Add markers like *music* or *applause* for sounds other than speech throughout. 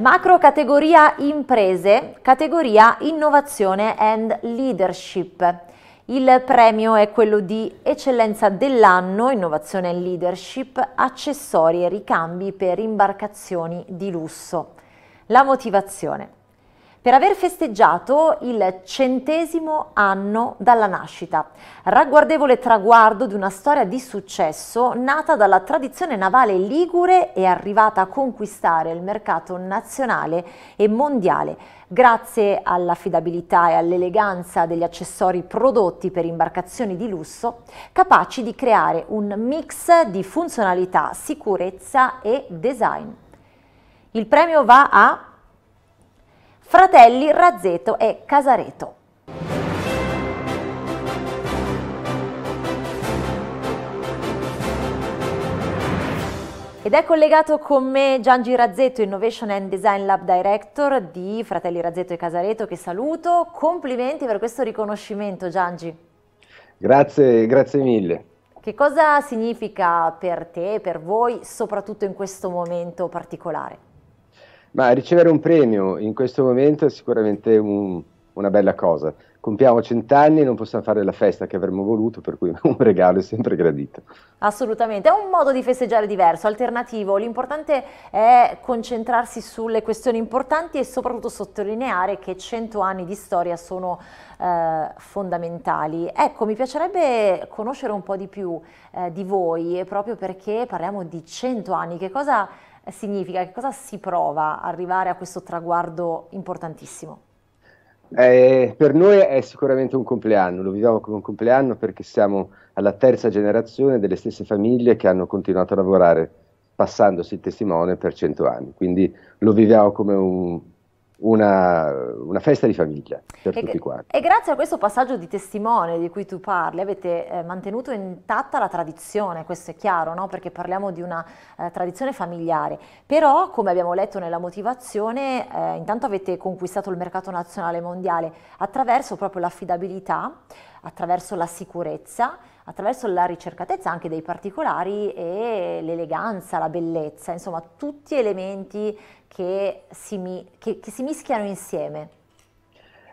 Macro categoria imprese, categoria innovazione and leadership. Il premio è quello di eccellenza dell'anno, innovazione e leadership, accessori e ricambi per imbarcazioni di lusso. La motivazione per aver festeggiato il centesimo anno dalla nascita. Ragguardevole traguardo di una storia di successo nata dalla tradizione navale ligure e arrivata a conquistare il mercato nazionale e mondiale grazie all'affidabilità e all'eleganza degli accessori prodotti per imbarcazioni di lusso, capaci di creare un mix di funzionalità, sicurezza e design. Il premio va a fratelli Razzeto e Casareto. Ed è collegato con me Giangi Razzetto, Innovation and Design Lab Director di Fratelli Razzetto e Casareto, che saluto. Complimenti per questo riconoscimento, Giangi. Grazie, grazie mille. Che cosa significa per te, per voi, soprattutto in questo momento particolare? Ma ricevere un premio in questo momento è sicuramente un, una bella cosa. Compiamo cent'anni e non possiamo fare la festa che avremmo voluto, per cui *laughs* un regalo è sempre gradito. Assolutamente, è un modo di festeggiare diverso, alternativo. L'importante è concentrarsi sulle questioni importanti e soprattutto sottolineare che cento anni di storia sono eh, fondamentali. Ecco, mi piacerebbe conoscere un po' di più eh, di voi, proprio perché parliamo di cento anni. Che cosa eh, significa? Che cosa si prova arrivare a questo traguardo importantissimo? Eh, per noi è sicuramente un compleanno, lo viviamo come un compleanno perché siamo alla terza generazione delle stesse famiglie che hanno continuato a lavorare passandosi il testimone per cento anni, quindi lo viviamo come un una, una, festa di famiglia per e, tutti quanti. E grazie a questo passaggio di testimone di cui tu parli, avete eh, mantenuto intatta la tradizione, questo è chiaro, no? perché parliamo di una eh, tradizione familiare. Però, come abbiamo letto nella motivazione, eh, intanto avete conquistato il mercato nazionale mondiale attraverso proprio l'affidabilità, attraverso la sicurezza, attraverso la ricercatezza anche dei particolari e l'eleganza, la bellezza, insomma tutti elementi che si, che, che si mischiano insieme.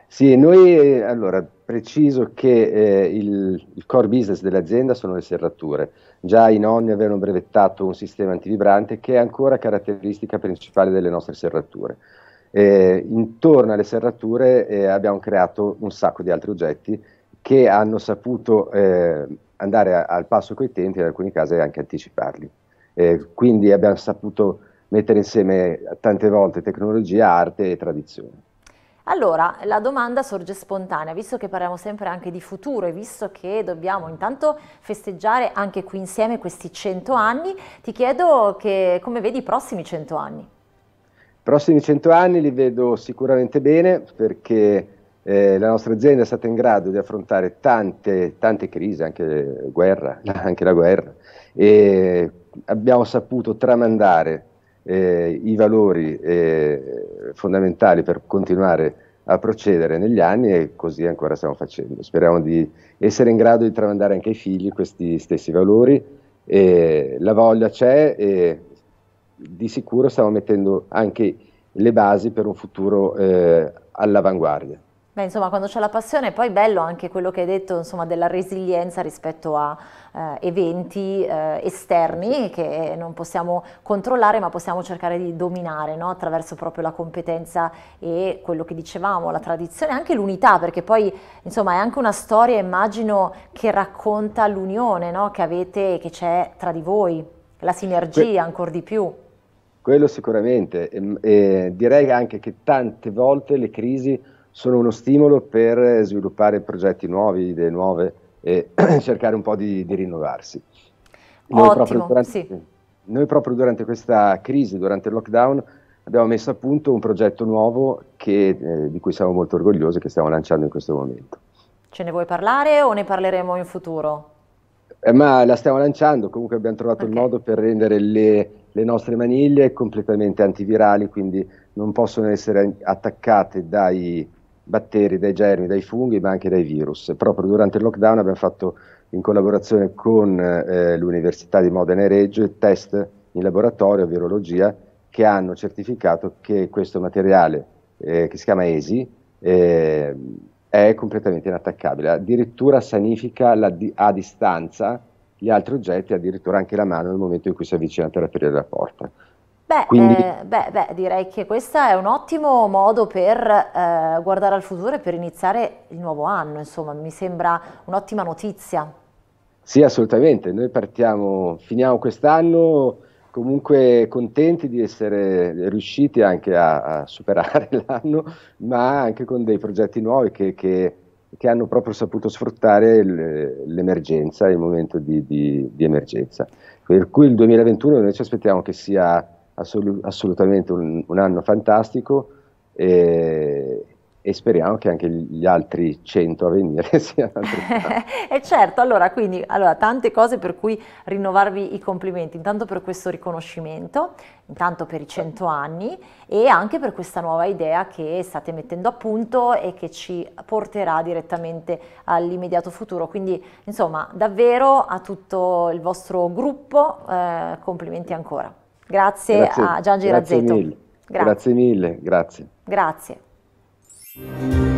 Sì, noi eh, allora preciso che eh, il, il, core business dell'azienda sono le serrature. Già i nonni avevano brevettato un sistema antivibrante che è ancora caratteristica principale delle nostre serrature. Eh, intorno alle serrature eh, abbiamo creato un sacco di altri oggetti che hanno saputo eh, andare a, al passo coi tempi e in alcuni casi anche anticiparli. Eh, quindi abbiamo saputo mettere insieme tante volte tecnologia, arte e tradizione. Allora, la domanda sorge spontanea, visto che parliamo sempre anche di futuro e visto che dobbiamo intanto festeggiare anche qui insieme questi 100 anni, ti chiedo che, come vedi i prossimi 100 anni? I prossimi 100 anni li vedo sicuramente bene perché eh, la nostra azienda è stata in grado di affrontare tante, tante crisi, anche, guerra, *laughs* anche la guerra, e abbiamo saputo tramandare eh, i valori eh, fondamentali per continuare a procedere negli anni e così ancora stiamo facendo. Speriamo di essere in grado di tramandare anche ai figli questi stessi valori. E la voglia c'è e di sicuro stiamo mettendo anche le basi per un futuro eh, all'avanguardia. Beh, insomma, quando c'è la passione, poi bello anche quello che hai detto, insomma, della resilienza rispetto a eh, eventi eh, esterni che non possiamo controllare, ma possiamo cercare di dominare, no? Attraverso proprio la competenza e quello che dicevamo, la tradizione, anche l'unità, perché poi, insomma, è anche una storia, immagino, che racconta l'unione, no? Che avete e che c'è tra di voi, la sinergia ancora di più. Quello sicuramente, e, e direi anche che tante volte le crisi sono uno stimolo per sviluppare progetti nuovi, idee nuove e *clears throat* cercare un po' di, di rinnovarsi. Noi, Ottimo, proprio durante, sì. noi proprio durante questa crisi, durante il lockdown, abbiamo messo a punto un progetto nuovo che, eh, di cui siamo molto orgogliosi e che stiamo lanciando in questo momento. Ce ne vuoi parlare o ne parleremo in futuro? Eh, ma la stiamo lanciando, comunque abbiamo trovato okay. il modo per rendere le, le, nostre maniglie completamente antivirali, quindi non possono essere attaccate dai, batteri, dai germi, dai funghi, ma anche dai virus. Proprio durante il lockdown abbiamo fatto in collaborazione con eh, l'Università di Modena e Reggio test in laboratorio, virologia, che hanno certificato che questo materiale eh, che si chiama ESI eh, è completamente inattaccabile, addirittura sanifica la, a distanza gli altri oggetti, addirittura anche la mano nel momento in cui si avvicina per aprire la porta. Beh, Quindi... eh, beh, beh, direi che questo è un ottimo modo per eh, guardare al futuro e per iniziare il nuovo anno, insomma, mi sembra un'ottima notizia. Sì, assolutamente, noi partiamo, finiamo quest'anno comunque contenti di essere riusciti anche a, a superare *laughs* l'anno, ma anche con dei progetti nuovi che, che, che hanno proprio saputo sfruttare l'emergenza, il momento di, di, di emergenza. Per cui il 2021 noi ci aspettiamo che sia assol- assolutamente un, un, anno fantastico e, e, speriamo che anche gli altri 100 a venire *laughs* siano *laughs* E certo, allora, quindi, allora, tante cose per cui rinnovarvi i complimenti, intanto per questo riconoscimento, intanto per i 100 anni e anche per questa nuova idea che state mettendo a punto e che ci porterà direttamente all'immediato futuro. Quindi, insomma, davvero a tutto il vostro gruppo eh, complimenti ancora. Grazie, grazie a Gian Girazzetto. Grazie mille, grazie. Mille, grazie. grazie.